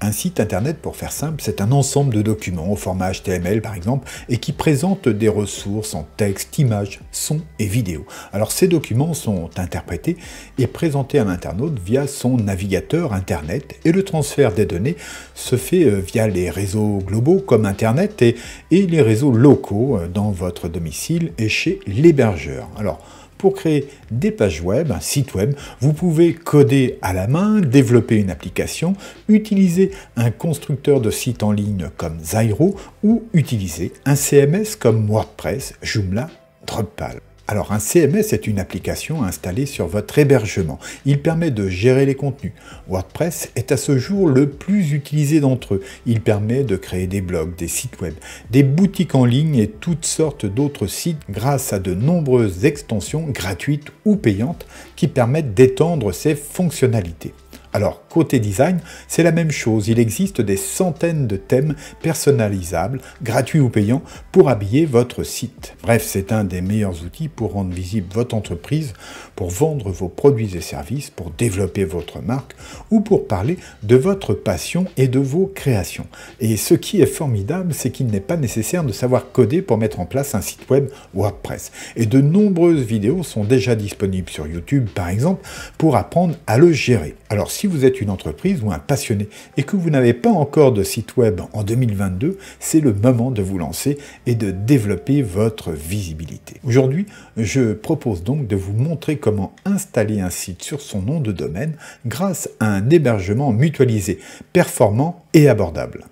Un site internet, pour faire simple, c'est un ensemble de documents au format HTML par exemple, et qui présente des ressources en texte, images, sons et vidéos. Alors ces documents sont interprétés et présentés à l'internaute via son navigateur internet, et le transfert des données se fait euh, via les réseaux globaux comme internet et, les réseaux locaux euh, dans votre domicile et chez l'hébergeur. Alors pour créer des pages web, un site web, vous pouvez coder à la main, développer une application, utiliser un constructeur de site en ligne comme Zyro ou utiliser un CMS comme WordPress, Joomla, Drupal. Alors un CMS est une application installée sur votre hébergement. Il permet de gérer les contenus. WordPress est à ce jour le plus utilisé d'entre eux. Il permet de créer des blogs, des sites web, des boutiques en ligne et toutes sortes d'autres sites grâce à de nombreuses extensions gratuites ou payantes qui permettent d'étendre ses fonctionnalités. Alors, côté design, c'est la même chose. Il existe des centaines de thèmes personnalisables, gratuits ou payants, pour habiller votre site. Bref, c'est un des meilleurs outils pour rendre visible votre entreprise, pour vendre vos produits et services, pour développer votre marque ou pour parler de votre passion et de vos créations. Et ce qui est formidable, c'est qu'il n'est pas nécessaire de savoir coder pour mettre en place un site web WordPress. Et de nombreuses vidéos sont déjà disponibles sur YouTube, par exemple, pour apprendre à le gérer. Alors, si vous êtes une entreprise ou un passionné et que vous n'avez pas encore de site web en 2022, c'est le moment de vous lancer et de développer votre visibilité. Aujourd'hui, je propose donc de vous montrer comment installer un site sur son nom de domaine grâce à un hébergement mutualisé, performant et abordable.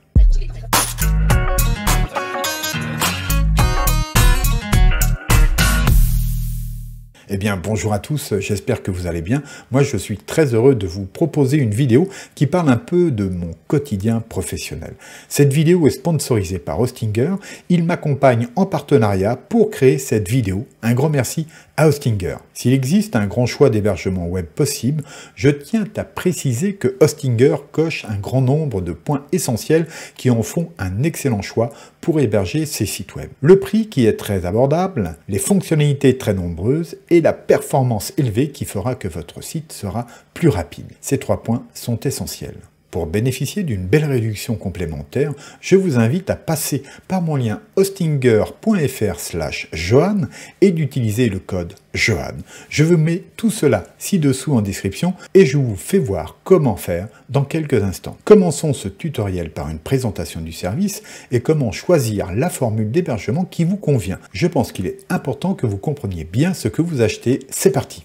Eh bien, bonjour à tous, j'espère que vous allez bien. Moi, je suis très heureux de vous proposer une vidéo qui parle un peu de mon quotidien professionnel. Cette vidéo est sponsorisée par Hostinger. Il m'accompagne en partenariat pour créer cette vidéo. Un grand merci à Hostinger. S'il existe un grand choix d'hébergement web possible, je tiens à préciser que Hostinger coche un grand nombre de points essentiels qui en font un excellent choix pour héberger ses sites web. Le prix qui est très abordable, les fonctionnalités très nombreuses et la performance élevée qui fera que votre site sera plus rapide. Ces trois points sont essentiels. Pour bénéficier d'une belle réduction complémentaire, je vous invite à passer par mon lien hostinger.fr slash Johan et d'utiliser le code Johan. Je vous mets tout cela ci-dessous en description et je vous fais voir comment faire dans quelques instants. Commençons ce tutoriel par une présentation du service et comment choisir la formule d'hébergement qui vous convient. Je pense qu'il est important que vous compreniez bien ce que vous achetez. C'est parti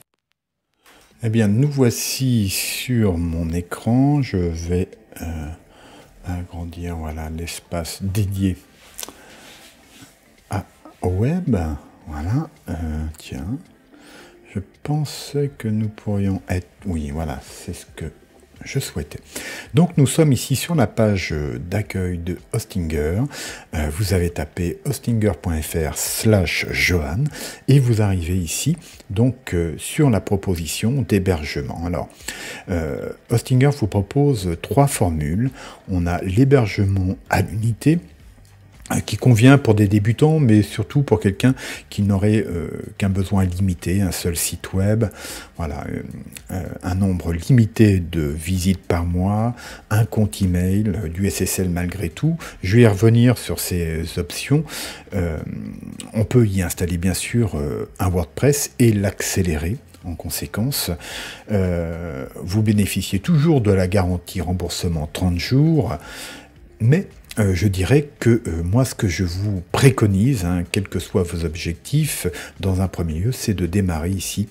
eh bien, nous voici sur mon écran. Je vais euh, agrandir voilà l'espace dédié à, au web. Voilà. Euh, tiens, je pensais que nous pourrions être. Oui, voilà, c'est ce que je souhaitais. Donc nous sommes ici sur la page d'accueil de Hostinger. Euh, vous avez tapé hostinger.fr slash Johan et vous arrivez ici donc euh, sur la proposition d'hébergement. Alors euh, Hostinger vous propose trois formules. On a l'hébergement à l'unité, euh, qui convient pour des débutants, mais surtout pour quelqu'un qui n'aurait euh, qu'un besoin limité, un seul site web, voilà, euh, un nombre limité de visites par mois, un compte email, du SSL malgré tout. Je vais y revenir sur ces options. on peut y installer bien sûr un WordPress et l'accélérer. En conséquence, vous bénéficiez toujours de la garantie remboursement 30 jours, mais euh, je dirais que euh, moi, ce que je vous préconise, hein, quels que soient vos objectifs, dans un premier lieu, c'est de démarrer ici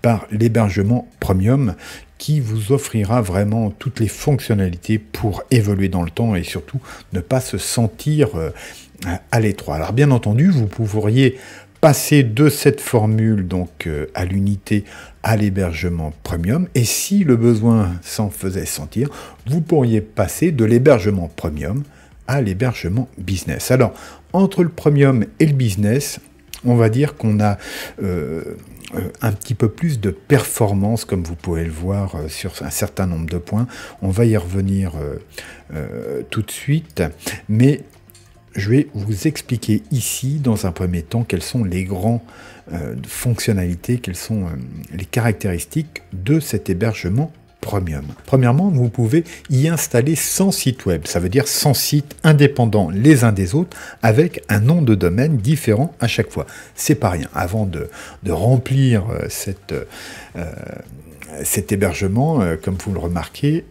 par l'hébergement premium qui vous offrira vraiment toutes les fonctionnalités pour évoluer dans le temps et surtout ne pas se sentir euh, à l'étroit. Alors bien entendu, vous pourriez passer de cette formule donc à l'unité à l'hébergement premium et si le besoin s'en faisait sentir, vous pourriez passer de l'hébergement premium l'hébergement business. Alors, entre le premium et le business, on va dire qu'on a euh, euh, un petit peu plus de performance, comme vous pouvez le voir euh, sur un certain nombre de points. On va y revenir tout de suite, mais je vais vous expliquer ici, dans un premier temps, quelles sont les grandes fonctionnalités, quelles sont les caractéristiques de cet hébergement Premièrement, vous pouvez y installer 100 sites web, ça veut dire 100 sites indépendants les uns des autres avec un nom de domaine différent à chaque fois. C'est pas rien. Avant de, remplir euh, euh, euh, cet hébergement, comme vous le remarquez,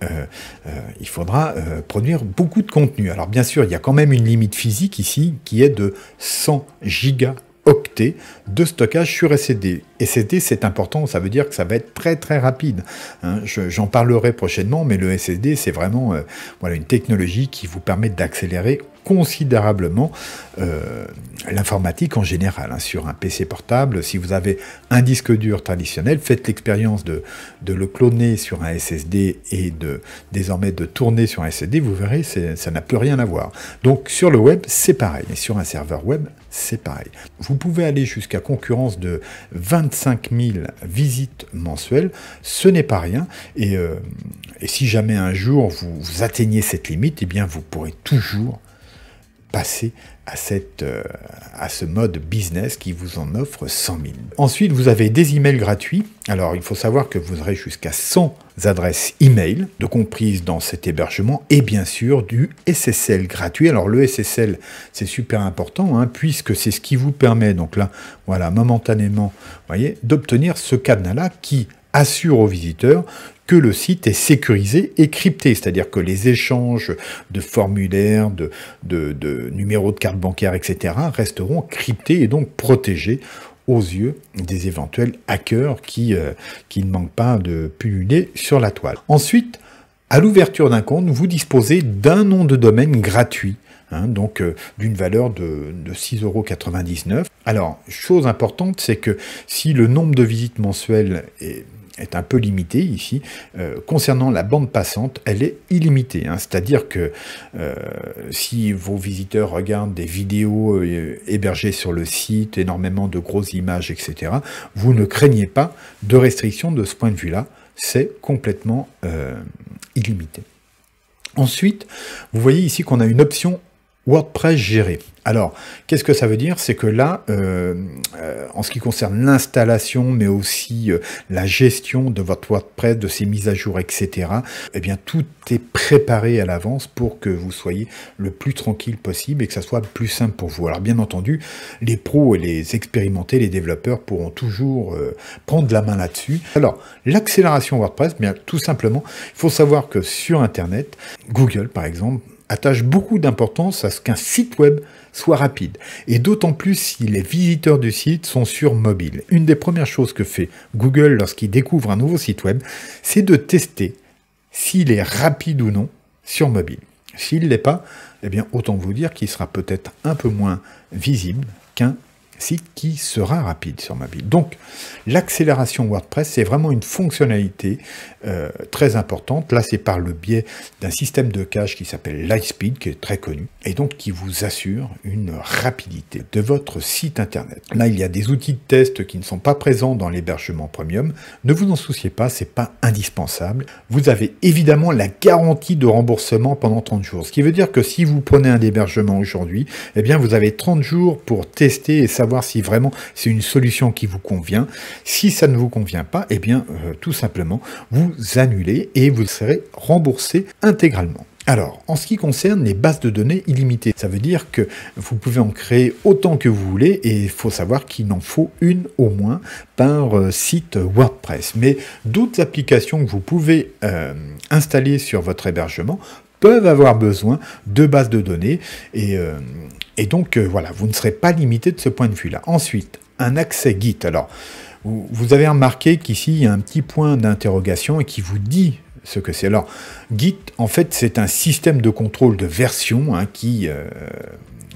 il faudra produire beaucoup de contenu. Alors bien sûr, il y a quand même une limite physique ici qui est de 100 gigas octets de stockage sur SSD. SSD, c'est important, ça veut dire que ça va être très très rapide. Hein. J'en parlerai prochainement, mais le SSD, c'est vraiment euh, voilà, une technologie qui vous permet d'accélérer considérablement euh, l'informatique en général. Hein, sur un PC portable, si vous avez un disque dur traditionnel, faites l'expérience de, de, le cloner sur un SSD et de désormais de tourner sur un SSD, vous verrez, ça n'a plus rien à voir. Donc sur le web, c'est pareil. mais sur un serveur web, c'est pareil. Vous pouvez aller jusqu'à concurrence de 25 000 visites mensuelles, ce n'est pas rien. Et, euh, si jamais un jour vous, atteignez cette limite, eh bien vous pourrez toujours passer à, cette, euh, à ce mode business qui vous en offre 100 000. Ensuite, vous avez des emails gratuits. Alors, il faut savoir que vous aurez jusqu'à 100 adresses email, de comprises dans cet hébergement, et bien sûr du SSL gratuit. Alors, le SSL, c'est super important, hein, puisque c'est ce qui vous permet, donc là, voilà, momentanément, voyez, d'obtenir ce cadenas-là qui, assure aux visiteurs que le site est sécurisé et crypté, c'est-à-dire que les échanges de formulaires, de, de, numéros de carte bancaire, etc., resteront cryptés et donc protégés aux yeux des éventuels hackers qui, euh, qui ne manquent pas de pulluler sur la toile. Ensuite, à l'ouverture d'un compte, vous disposez d'un nom de domaine gratuit. Hein, donc euh, d'une valeur de, de 6,99€. Alors, chose importante, c'est que si le nombre de visites mensuelles est est un peu limitée ici. Euh, concernant la bande passante, elle est illimitée. Hein. C'est-à-dire que euh, si vos visiteurs regardent des vidéos euh, hébergées sur le site, énormément de grosses images, etc., vous ne craignez pas de restrictions de ce point de vue-là. C'est complètement illimité. Ensuite, vous voyez ici qu'on a une option WordPress géré. Alors, qu'est-ce que ça veut dire C'est que là, euh, euh, en ce qui concerne l'installation, mais aussi euh, la gestion de votre WordPress, de ses mises à jour, etc., eh bien, tout est préparé à l'avance pour que vous soyez le plus tranquille possible et que ça soit plus simple pour vous. Alors, bien entendu, les pros et les expérimentés, les développeurs pourront toujours prendre la main là-dessus. Alors, l'accélération WordPress, bien, tout simplement, il faut savoir que sur Internet, Google, par exemple, attache beaucoup d'importance à ce qu'un site web soit rapide, et d'autant plus si les visiteurs du site sont sur mobile. Une des premières choses que fait Google lorsqu'il découvre un nouveau site web, c'est de tester s'il est rapide ou non sur mobile. S'il ne l'est pas, eh bien autant vous dire qu'il sera peut-être un peu moins visible qu'un site qui sera rapide sur mobile. Donc l'accélération WordPress, c'est vraiment une fonctionnalité euh, très importante. Là, c'est par le biais d'un système de cache qui s'appelle Lightspeed, qui est très connu, et donc qui vous assure une rapidité de votre site Internet. Là, il y a des outils de test qui ne sont pas présents dans l'hébergement premium. Ne vous en souciez pas, c'est pas indispensable. Vous avez évidemment la garantie de remboursement pendant 30 jours, ce qui veut dire que si vous prenez un hébergement aujourd'hui, eh bien, vous avez 30 jours pour tester et savoir si vraiment c'est une solution qui vous convient. Si ça ne vous convient pas, eh bien, euh, tout simplement, vous annulez et vous serez remboursé intégralement. Alors, en ce qui concerne les bases de données illimitées, ça veut dire que vous pouvez en créer autant que vous voulez et il faut savoir qu'il en faut une au moins par euh, site WordPress. Mais d'autres applications que vous pouvez euh, installer sur votre hébergement peuvent avoir besoin de bases de données et et donc, euh, voilà, vous ne serez pas limité de ce point de vue-là. Ensuite, un accès Git. Alors, vous avez remarqué qu'ici, il y a un petit point d'interrogation qui vous dit ce que c'est. Alors, Git, en fait, c'est un système de contrôle de version hein, qui, euh,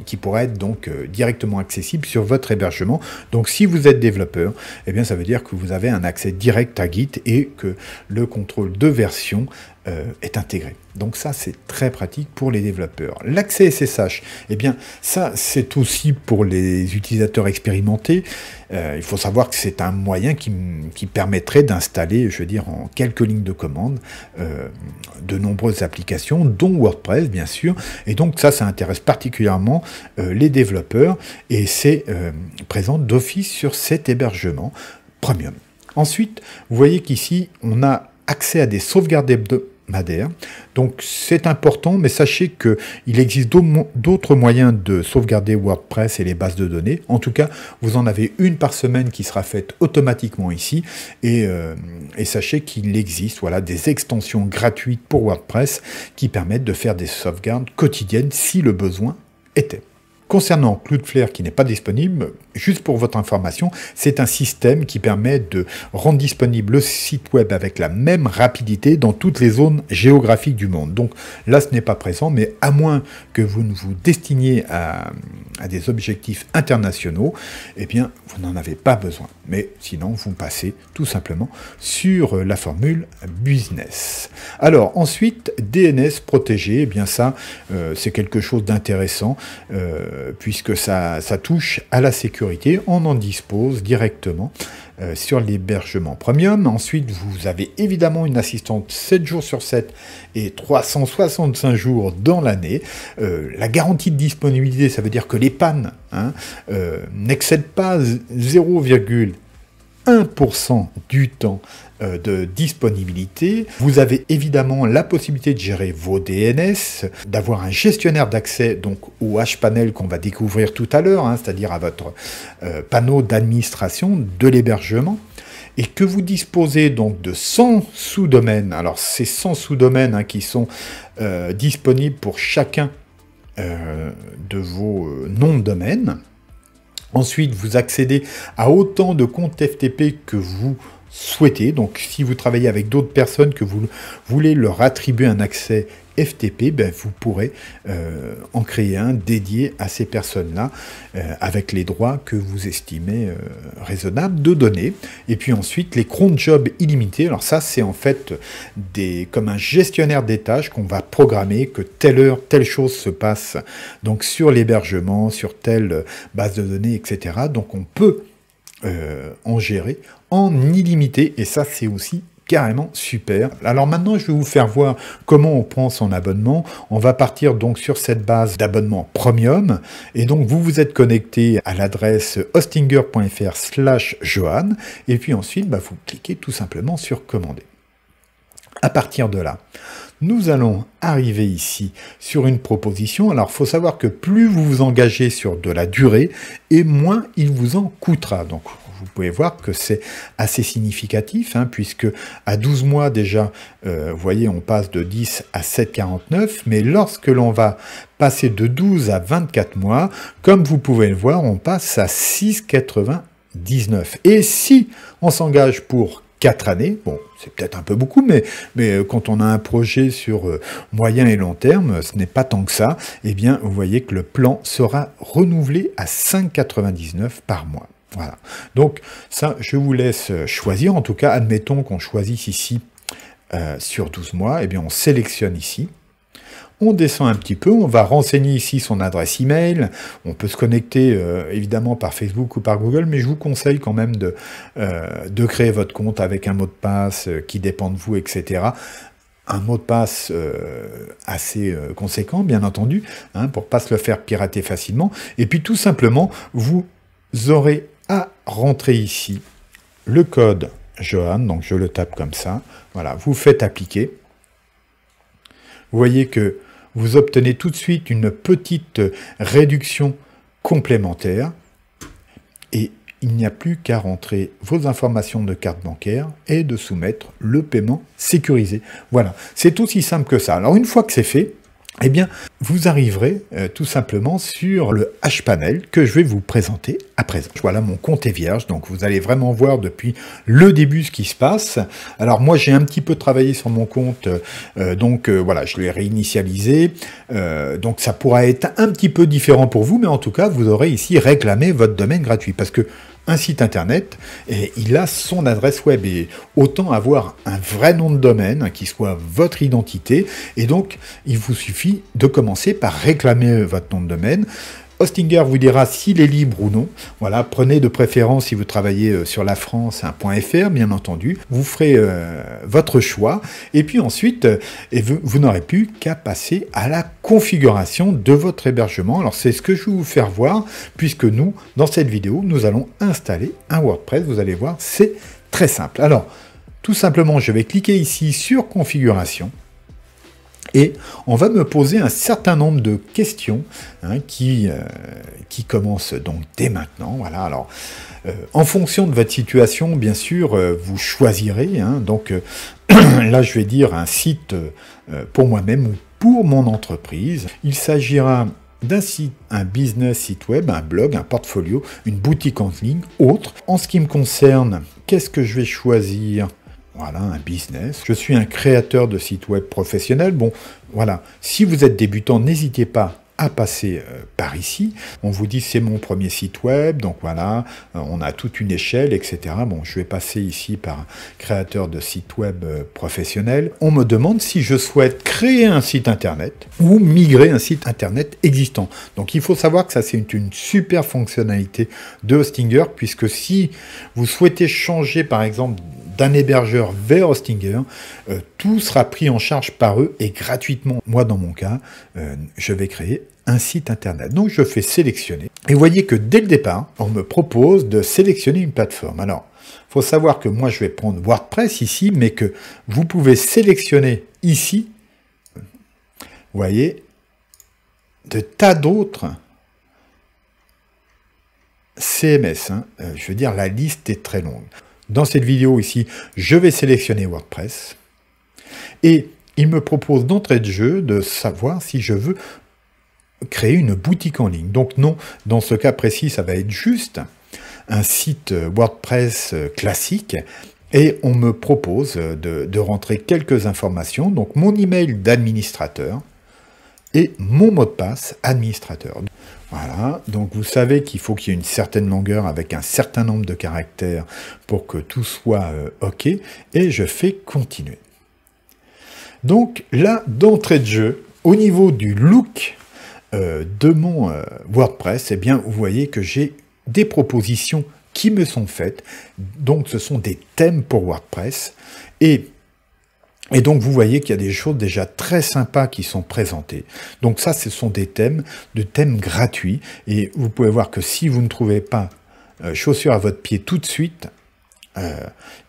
qui pourrait être donc euh, directement accessible sur votre hébergement. Donc, si vous êtes développeur, eh bien, ça veut dire que vous avez un accès direct à Git et que le contrôle de version euh, est intégré. Donc ça, c'est très pratique pour les développeurs. L'accès SSH, eh bien, ça, c'est aussi pour les utilisateurs expérimentés. Euh, il faut savoir que c'est un moyen qui, permettrait d'installer, je veux dire, en quelques lignes de commande, euh, de nombreuses applications, dont WordPress, bien sûr. Et donc ça, ça intéresse particulièrement les développeurs. Et c'est présent d'office sur cet hébergement premium. Ensuite, vous voyez qu'ici, on a accès à des sauvegardes de donc c'est important, mais sachez qu'il existe d'autres moyens de sauvegarder WordPress et les bases de données. En tout cas, vous en avez une par semaine qui sera faite automatiquement ici. Et, euh, et sachez qu'il existe voilà, des extensions gratuites pour WordPress qui permettent de faire des sauvegardes quotidiennes si le besoin était. Concernant Cloudflare qui n'est pas disponible, juste pour votre information, c'est un système qui permet de rendre disponible le site web avec la même rapidité dans toutes les zones géographiques du monde. Donc là, ce n'est pas présent, mais à moins que vous ne vous destiniez à à des objectifs internationaux, eh bien, vous n'en avez pas besoin. Mais sinon, vous passez tout simplement sur euh, la formule business. Alors, ensuite, DNS protégé, eh bien ça, euh, c'est quelque chose d'intéressant, euh, puisque ça, ça touche à la sécurité. On en dispose directement euh, sur l'hébergement premium. Ensuite, vous avez évidemment une assistante 7 jours sur 7 et 365 jours dans l'année. Euh, la garantie de disponibilité, ça veut dire que les pannes hein, euh, n'excèdent pas 0,1% du temps euh, de disponibilité. Vous avez évidemment la possibilité de gérer vos DNS, d'avoir un gestionnaire d'accès donc au Hpanel qu'on va découvrir tout à l'heure, hein, c'est-à-dire à votre euh, panneau d'administration de l'hébergement et que vous disposez donc de 100 sous-domaines. Alors ces 100 sous-domaines hein, qui sont euh, disponibles pour chacun de vos noms de domaine. Ensuite, vous accédez à autant de comptes FTP que vous Souhaité. Donc si vous travaillez avec d'autres personnes que vous voulez leur attribuer un accès FTP, ben, vous pourrez euh, en créer un dédié à ces personnes-là euh, avec les droits que vous estimez euh, raisonnables de donner. Et puis ensuite, les cron jobs illimités. Alors ça, c'est en fait des, comme un gestionnaire des tâches qu'on va programmer que telle heure, telle chose se passe donc sur l'hébergement, sur telle base de données, etc. Donc on peut en gérer ni illimité, et ça c'est aussi carrément super. Alors maintenant, je vais vous faire voir comment on prend son abonnement. On va partir donc sur cette base d'abonnement premium. Et donc, vous vous êtes connecté à l'adresse hostinger.fr slash Johan. Et puis ensuite, bah, vous cliquez tout simplement sur commander. À partir de là, nous allons arriver ici sur une proposition. Alors, faut savoir que plus vous vous engagez sur de la durée, et moins il vous en coûtera. Donc, vous pouvez voir que c'est assez significatif, hein, puisque à 12 mois déjà, euh, vous voyez, on passe de 10 à 7,49, mais lorsque l'on va passer de 12 à 24 mois, comme vous pouvez le voir, on passe à 6,99. Et si on s'engage pour 4 années, bon, c'est peut-être un peu beaucoup, mais, mais euh, quand on a un projet sur euh, moyen et long terme, ce n'est pas tant que ça, eh bien, vous voyez que le plan sera renouvelé à 5,99 par mois. Voilà. Donc ça, je vous laisse euh, choisir. En tout cas, admettons qu'on choisisse ici euh, sur 12 mois. Eh bien, on sélectionne ici. On descend un petit peu, on va renseigner ici son adresse email. On peut se connecter euh, évidemment par Facebook ou par Google, mais je vous conseille quand même de, de créer votre compte avec un mot de passe qui dépend de vous, etc un mot de passe assez conséquent, bien entendu, pour hein, pour pas se le faire pirater facilement. Et puis tout simplement, vous aurez à rentrer ici le code Johan, donc je le tape comme ça, voilà, vous faites appliquer. Vous voyez que vous obtenez tout de suite une petite réduction complémentaire et il n'y a plus qu'à rentrer vos informations de carte bancaire et de soumettre le paiement sécurisé. Voilà, c'est aussi simple que ça. Alors une fois que c'est fait, eh bien, vous arriverez euh, tout simplement sur le H-Panel que je vais vous présenter à présent. Voilà, mon compte est vierge, donc vous allez vraiment voir depuis le début ce qui se passe. Alors moi, j'ai un petit peu travaillé sur mon compte, euh, euh, donc voilà, je l'ai réinitialisé. donc ça pourra être un petit peu différent pour vous, mais en tout cas, vous aurez ici réclamé votre domaine gratuit, parce que un site internet et il a son adresse web. Et autant avoir un vrai nom de domaine qui soit votre identité. Et donc, il vous suffit de commencer par réclamer votre nom de domaine. Hostinger vous dira s'il est libre ou non. Voilà, prenez de préférence si vous travaillez euh, sur la France un .fr bien entendu. Vous ferez euh, votre choix et puis ensuite euh, et vous n'aurez plus qu'à passer à la configuration de votre hébergement. Alors c'est ce que je vais vous faire voir puisque nous dans cette vidéo nous allons installer un WordPress. Vous allez voir, c'est très simple. Alors tout simplement, je vais cliquer ici sur configuration et on va me poser un certain nombre de questions hein, qui, euh, qui commencent donc dès maintenant. Voilà, alors euh, en fonction de votre situation, bien sûr, euh, vous choisirez. Hein. donc là, je vais dire un site pour moi-même ou pour mon entreprise. Il s'agira d'un site, un business site web, un blog, un portfolio, une boutique en ligne, autre. En ce qui me concerne, qu'est-ce que je vais choisir voilà, un business. Je suis un créateur de sites web professionnel. Bon, voilà. Si vous êtes débutant, n'hésitez pas à passer euh, par ici. On vous dit c'est mon premier site web, donc voilà, euh, on a toute une échelle, etc. Bon, je vais passer ici par créateur de site web euh, professionnel. On me demande si je souhaite créer un site internet ou migrer un site internet existant. Donc il faut savoir que ça c'est une super fonctionnalité de Hostinger puisque si vous souhaitez changer par exemple d'un hébergeur vers Hostinger, euh, tout sera pris en charge par eux et gratuitement. Moi, dans mon cas, euh, je vais créer un site internet. Donc, je fais sélectionner. Et vous voyez que dès le départ, on me propose de sélectionner une plateforme. Alors, faut savoir que moi, je vais prendre WordPress ici, mais que vous pouvez sélectionner ici, vous voyez, de tas d'autres CMS. Hein. Euh, je veux dire, la liste est très longue. Dans cette vidéo ici, je vais sélectionner WordPress et il me propose d'entrée de jeu de savoir si je veux créer une boutique en ligne. Donc non, dans ce cas précis, ça va être juste un site WordPress classique et on me propose de, de rentrer quelques informations, donc mon email d'administrateur et mon mot de passe administrateur. Voilà, donc vous savez qu'il faut qu'il y ait une certaine longueur avec un certain nombre de caractères pour que tout soit euh, OK, et je fais continuer. Donc là, d'entrée de jeu, au niveau du look euh, de mon euh, WordPress, eh bien, vous voyez que j'ai des propositions qui me sont faites. Donc ce sont des thèmes pour WordPress, et et donc vous voyez qu'il y a des choses déjà très sympas qui sont présentées. Donc ça, ce sont des thèmes, de thèmes gratuits. Et vous pouvez voir que si vous ne trouvez pas euh, chaussures à votre pied tout de suite, euh,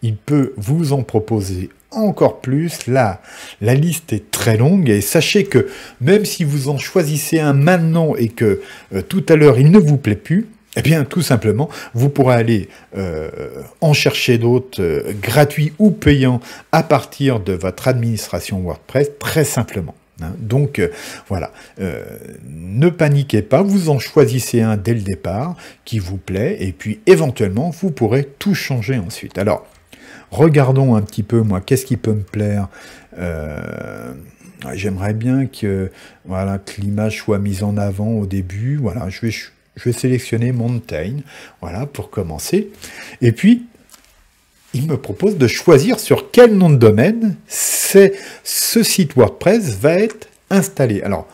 il peut vous en proposer encore plus. Là, la liste est très longue et sachez que même si vous en choisissez un maintenant et que euh, tout à l'heure il ne vous plaît plus, eh bien, tout simplement, vous pourrez aller euh, en chercher d'autres euh, gratuits ou payants à partir de votre administration WordPress, très simplement. Hein. Donc euh, voilà, ne paniquez pas, vous en choisissez un dès le départ qui vous plaît, et puis éventuellement, vous pourrez tout changer ensuite. Alors, regardons un petit peu, moi, qu'est-ce qui peut me plaire J'aimerais bien que voilà, que l'image soit mise en avant au début. Voilà, je vais je vais sélectionner Mountain, voilà, pour commencer. Et puis, il me propose de choisir sur quel nom de domaine c'est ce site WordPress va être installé. Alors,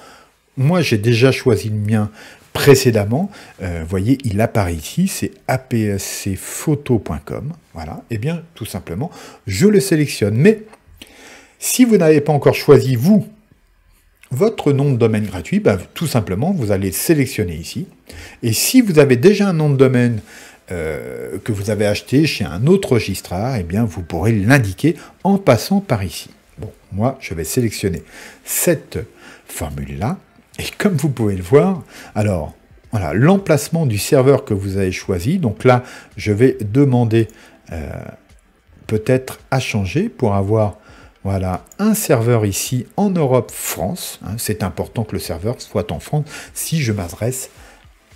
moi, j'ai déjà choisi le mien précédemment. Vous euh, voyez, il apparaît ici, c'est apscphoto.com. Voilà, et eh bien, tout simplement, je le sélectionne. Mais si vous n'avez pas encore choisi, vous, votre nom de domaine gratuit, bah, tout simplement, vous allez sélectionner ici. Et si vous avez déjà un nom de domaine euh, que vous avez acheté chez un autre registraire, et eh bien, vous pourrez l'indiquer en passant par ici. Bon, moi, je vais sélectionner cette formule-là. Et comme vous pouvez le voir, alors, voilà, l'emplacement du serveur que vous avez choisi. Donc là, je vais demander euh, peut-être à changer pour avoir voilà, un serveur ici en Europe, France. Hein, c'est important que le serveur soit en France si je m'adresse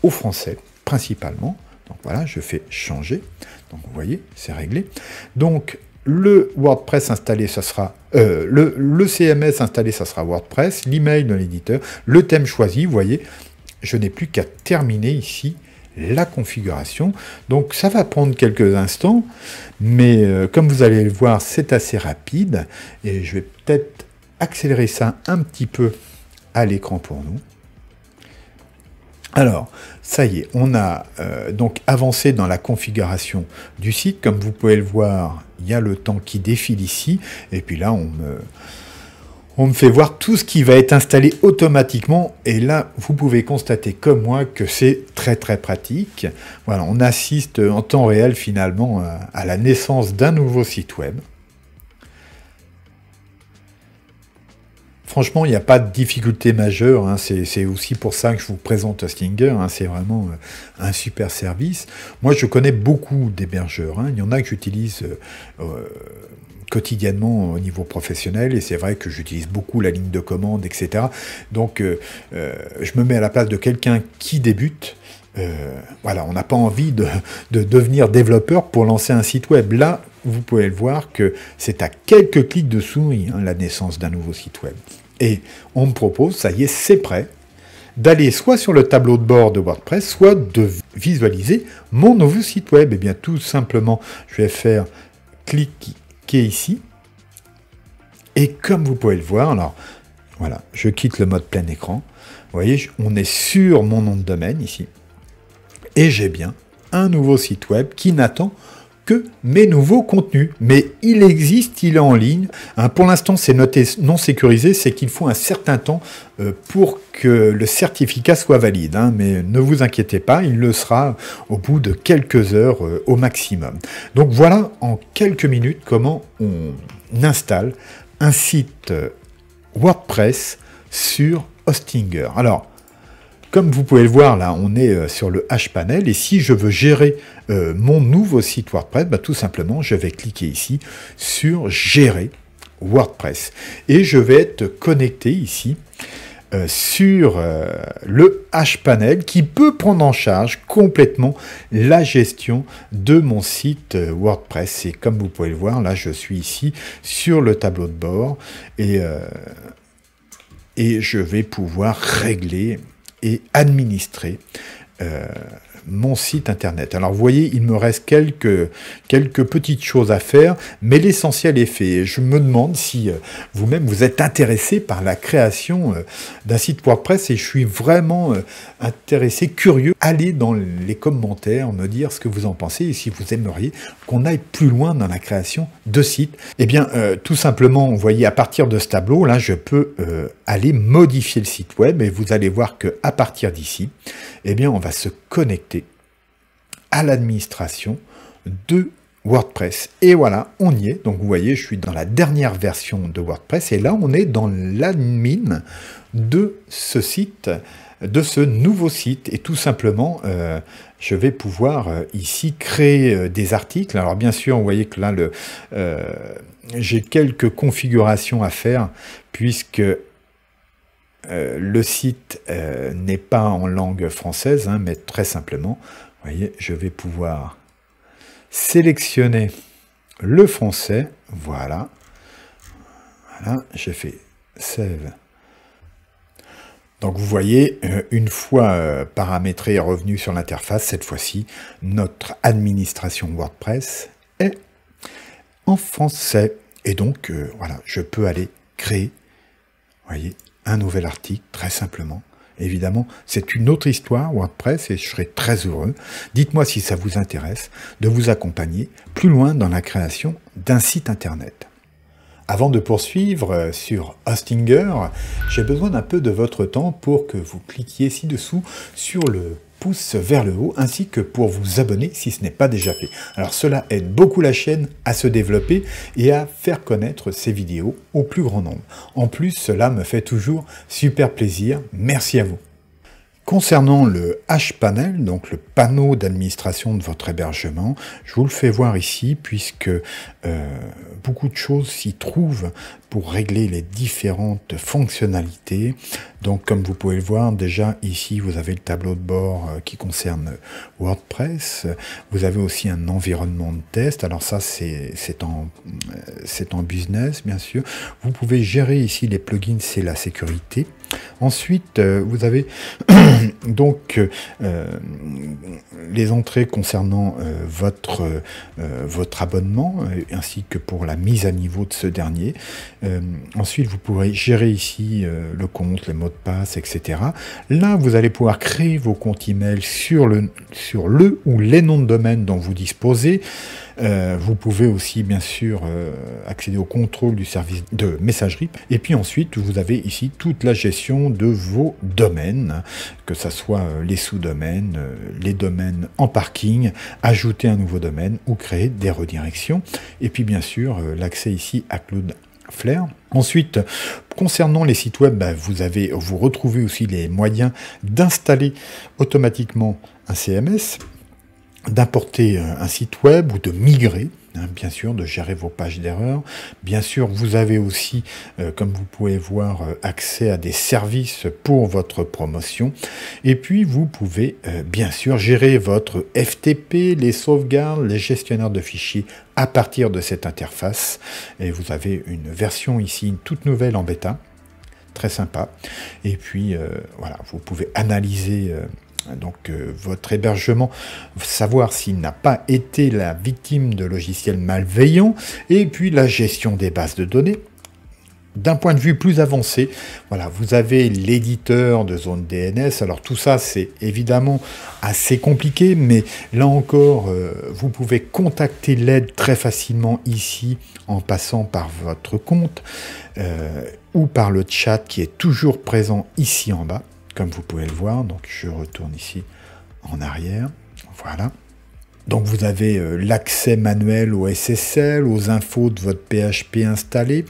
aux Français principalement. Donc voilà, je fais changer. Donc vous voyez, c'est réglé. Donc le WordPress installé, ça sera euh, le, le, CMS installé, ça sera WordPress, l'email de l'éditeur, le thème choisi, vous voyez, je n'ai plus qu'à terminer ici la configuration. Donc ça va prendre quelques instants, mais euh, comme vous allez le voir, c'est assez rapide. Et je vais peut-être accélérer ça un petit peu à l'écran pour nous. Alors, ça y est, on a euh, donc avancé dans la configuration du site. Comme vous pouvez le voir, il y a le temps qui défile ici. Et puis là, on me on me fait voir tout ce qui va être installé automatiquement. Et là, vous pouvez constater comme moi que c'est très très pratique. Voilà, on assiste en temps réel finalement euh, à la naissance d'un nouveau site web. Franchement, il n'y a pas de difficulté majeure. Hein. C'est aussi pour ça que je vous présente Stinger. Hein. C'est vraiment euh, un super service. Moi, je connais beaucoup d'hébergeurs. Hein. Il y en a que j'utilise euh, quotidiennement au niveau professionnel et c'est vrai que j'utilise beaucoup la ligne de commande, etc. Donc euh, euh, je me mets à la place de quelqu'un qui débute. Euh, voilà, on n'a pas envie de, devenir développeur pour lancer un site web. Là, vous pouvez le voir que c'est à quelques clics de souris hein, la naissance d'un nouveau site web. Et on me propose, ça y est, c'est prêt, d'aller soit sur le tableau de bord de WordPress, soit de visualiser mon nouveau site web. Et eh bien tout simplement, je vais faire clic qui est ici. Et comme vous pouvez le voir, alors voilà, je quitte le mode plein écran. Vous voyez, on est sur mon nom de domaine ici. Et j'ai bien un nouveau site web qui n'attend que mes nouveaux contenus. Mais il existe, il est en ligne. Hein, pour l'instant, c'est noté non sécurisé, c'est qu'il faut un certain temps euh, pour que le certificat soit valide. Hein, mais ne vous inquiétez pas, il le sera au bout de quelques heures euh, au maximum. Donc voilà en quelques minutes comment on installe un site euh, WordPress sur Hostinger. Alors, comme vous pouvez le voir, là, on est euh, sur le H-Panel. Et si je veux gérer euh, mon nouveau site WordPress, bah, tout simplement, je vais cliquer ici sur Gérer WordPress. Et je vais être connecté ici euh, sur le H-Panel qui peut prendre en charge complètement la gestion de mon site WordPress. Et comme vous pouvez le voir, là, je suis ici sur le tableau de bord et je vais pouvoir régler et administrer euh, mon site internet. Alors vous voyez, il me reste quelques, quelques petites choses à faire, mais l'essentiel est fait. Je me demande si euh, vous-même vous êtes intéressé par la création euh, d'un site WordPress et je suis vraiment euh, intéressé, curieux. Allez dans les commentaires me dire ce que vous en pensez et si vous aimeriez qu'on aille plus loin dans la création de sites. Eh bien, tout simplement, vous voyez, à partir de ce tableau, là, je peux aller modifier le site web et vous allez voir que à partir d'ici, eh bien, on va se connecter l'administration de WordPress. Et voilà, on y est. Donc vous voyez, je suis dans la dernière version de WordPress et là on est dans l'admin de ce site, de ce nouveau site. Et tout simplement, euh, je vais pouvoir euh, ici créer euh, des articles. Alors bien sûr, vous voyez que là, le, j'ai quelques configurations à faire puisque le site n'est pas en langue française, hein, mais très simplement, voyez, je vais pouvoir sélectionner le français. Voilà. Voilà, j'ai fait save. Donc vous voyez, euh, une fois euh, paramétré et revenu sur l'interface, cette fois-ci, notre administration WordPress est en français. Et donc, euh, voilà, je peux aller créer, voyez, un nouvel article, très simplement, évidemment, c'est une autre histoire WordPress et je serai très heureux, dites-moi si ça vous intéresse, de vous accompagner plus loin dans la création d'un site internet. Avant de poursuivre euh, sur Hostinger, j'ai besoin d'un peu de votre temps pour que vous cliquiez ci-dessous sur le pouce vers le haut, ainsi que pour vous abonner si ce n'est pas déjà fait. Alors cela aide beaucoup la chaîne à se développer et à faire connaître ces vidéos au plus grand nombre. En plus, cela me fait toujours super plaisir. Merci à vous. Concernant le H-Panel, donc le panneau d'administration de votre hébergement, je vous le fais voir ici puisque euh, beaucoup de choses s'y trouvent régler les différentes fonctionnalités. Donc comme vous pouvez le voir, déjà ici vous avez le tableau de bord euh, qui concerne WordPress. Vous avez aussi un environnement de test. Alors ça c'est en, euh, en business bien sûr. Vous pouvez gérer ici les plugins, c'est la sécurité. Ensuite, euh, vous avez donc les entrées concernant votre, votre abonnement, ainsi que pour la mise à niveau de ce dernier. Euh, ensuite, vous pourrez gérer ici euh, le compte, les mots de passe, etc. Là, vous allez pouvoir créer vos comptes email sur le, sur le ou les noms de domaine dont vous disposez. Euh, vous pouvez aussi, bien sûr, accéder au contrôle du service de messagerie. Et puis ensuite, vous avez ici toute la gestion de vos domaines, que ce soit les sous-domaines, les domaines en parking, ajouter un nouveau domaine ou créer des redirections. Et puis, bien sûr, l'accès ici à Cloud Ensuite, concernant les sites web, bah, vous, avez, vous retrouvez aussi les moyens d'installer automatiquement un CMS, d'importer euh, un site web ou de migrer Hein, bien sûr, de gérer vos pages d'erreur. Bien sûr, vous avez aussi, euh, comme vous pouvez voir, euh, accès à des services pour votre promotion. Et puis, vous pouvez, euh, bien sûr, gérer votre FTP, les sauvegardes, les gestionnaires de fichiers à partir de cette interface. Et vous avez une version ici, une toute nouvelle en bêta. Très sympa. Et puis, voilà, vous pouvez analyser Hein, donc euh, votre hébergement, savoir s'il n'a pas été la victime de logiciels malveillants, et puis la gestion des bases de données. D'un point de vue plus avancé, voilà, vous avez l'éditeur de zone DNS. Alors tout ça, c'est évidemment assez compliqué, mais là encore, euh, vous pouvez contacter l'aide très facilement ici en passant par votre compte euh, ou par le chat qui est toujours présent ici en bas comme vous pouvez le voir. Donc je retourne ici en arrière. Voilà. Donc vous avez euh, l'accès manuel au SSL, aux infos de votre PHP installé,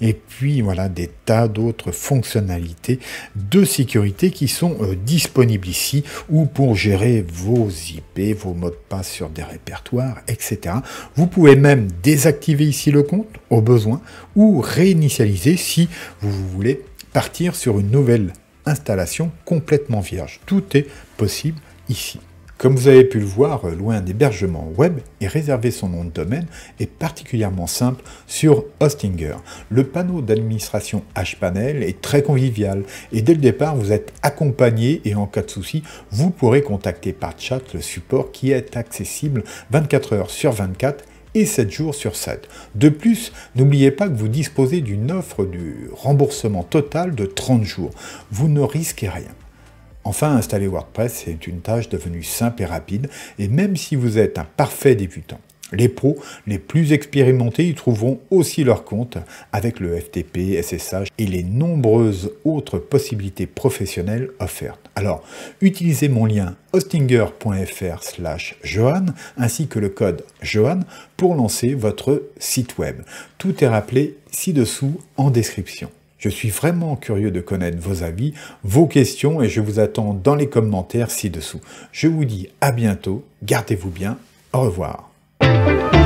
et puis voilà des tas d'autres fonctionnalités de sécurité qui sont euh, disponibles ici, ou pour gérer vos IP, vos mots de passe sur des répertoires, etc. Vous pouvez même désactiver ici le compte au besoin, ou réinitialiser si vous voulez partir sur une nouvelle installation complètement vierge. Tout est possible ici. Comme vous avez pu le voir, euh, loin d'hébergement web et réserver son nom de domaine est particulièrement simple sur Hostinger. Le panneau d'administration Hpanel est très convivial et dès le départ, vous êtes accompagné et en cas de souci, vous pourrez contacter par chat le support qui est accessible 24 heures sur 24 et 7 jours sur 7. De plus, n'oubliez pas que vous disposez d'une offre du remboursement total de 30 jours. Vous ne risquez rien. Enfin, installer WordPress est une tâche devenue simple et rapide, et même si vous êtes un parfait débutant, les pros les plus expérimentés y trouveront aussi leur compte avec le FTP, SSH et les nombreuses autres possibilités professionnelles offertes. Alors, utilisez mon lien hostinger.fr slash Johan ainsi que le code Johan pour lancer votre site web. Tout est rappelé ci-dessous en description. Je suis vraiment curieux de connaître vos avis, vos questions et je vous attends dans les commentaires ci-dessous. Je vous dis à bientôt, gardez-vous bien, au revoir. Thank you.